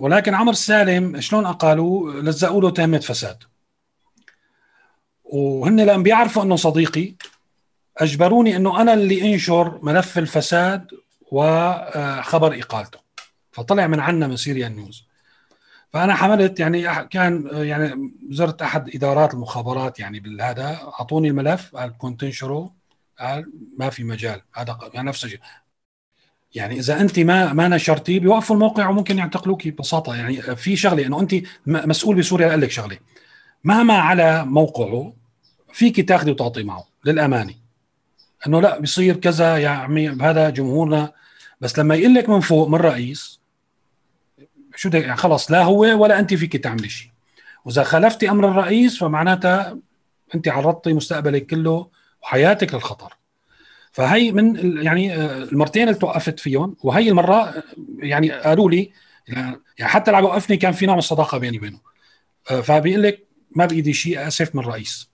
ولكن عمر سالم شلون اقالوه لزقوا له تهمه فساد وهن لان بيعرفوا انه صديقي اجبروني انه انا اللي انشر ملف الفساد وخبر اقالته فطلع من عنا من سيريا نيوز فانا حملت يعني كان يعني زرت احد ادارات المخابرات يعني بالهذا اعطوني الملف قال كنت انشره قال ما في مجال هذا يعني نفس الشيء يعني اذا انت ما ما نشرتي بيوقفوا الموقع وممكن يعتقلوك ببساطه يعني في شغله انه انت مسؤول بسوريا قال لك شغله مهما على موقعه فيك تاخذي وتعطي معه للامانه انه لا بيصير كذا يا عمي هذا جمهورنا بس لما يقول لك من فوق من رئيس شو ده يعني خلص لا هو ولا انت فيك تعملي شيء واذا خالفتي امر الرئيس فمعناتها انت عرضتي مستقبلك كله وحياتك للخطر فهي من يعني آه، المرتين اللي توقفت فيهم وهي المره آه، يعني قالوا لي يعني حتى اللي وقفني يوقفني كان في نوع من الصداقه بيني وبينه آه، فبيقول لك ما بايدي شيء اسف من الرئيس